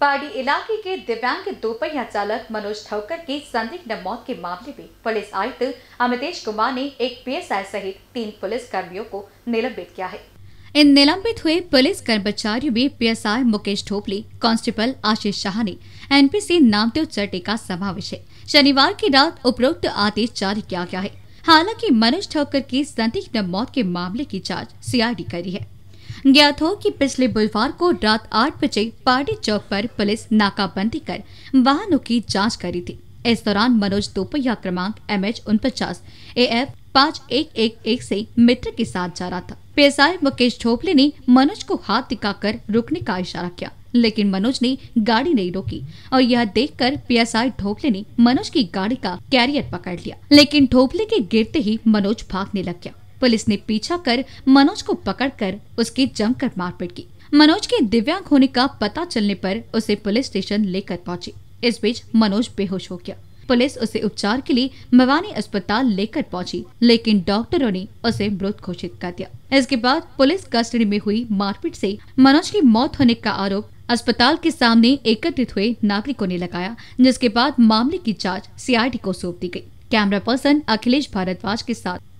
पहाड़ी इलाके के दिव्यांग दोपहिया चालक मनोज ठौकर की संदिग्ध मौत के मामले में पुलिस आयुक्त अमितेश कुमार ने एक पी सहित तीन पुलिस कर्मियों को निलंबित किया है इन निलंबित हुए पुलिस कर्मचारियों में पीएसआई मुकेश ठोपले कांस्टेबल आशीष शाह ने एनपीसी नामदेव चट्टे का समावेश है शनिवार की रात उपरोक्त आदेश जारी किया गया है हालांकि मनोज ठौकर की संदिग्ध मौत के मामले की जाँच सीआईडी करी है ज्ञात हो कि पिछले बुधवार को रात आठ बजे पार्टी चौक पर पुलिस नाकाबंदी कर वाहनों की जांच करी थी इस दौरान मनोज दोपहिया क्रमांक एम एच उनपचास ए एफ पाँच एक एक एक से मित्र के साथ जा रहा था आई मुकेश झोपले ने मनोज को हाथ दिखाकर रुकने का इशारा किया लेकिन मनोज ने गाड़ी नहीं रोकी और यह देखकर पीएसआई ढोपले ने मनोज की गाड़ी का कैरियर पकड़ लिया लेकिन ढोपले के गिरते ही मनोज भागने लग गया पुलिस ने पीछा कर मनोज को पकड़कर उसकी जमकर मारपीट की मनोज के दिव्यांग होने का पता चलने पर उसे पुलिस स्टेशन लेकर पहुंची इस बीच मनोज बेहोश हो गया पुलिस उसे उपचार के लिए मवानी अस्पताल लेकर पहुंची लेकिन डॉक्टरों ने उसे मृत घोषित कर दिया इसके बाद पुलिस कस्टडी में हुई मारपीट से मनोज की मौत होने का आरोप अस्पताल के सामने एकत्रित हुए नागरिकों ने लगाया जिसके बाद मामले की जांच सीआईडी को सौंप दी गई। कैमरा पर्सन अखिलेश भारद्वाज के साथ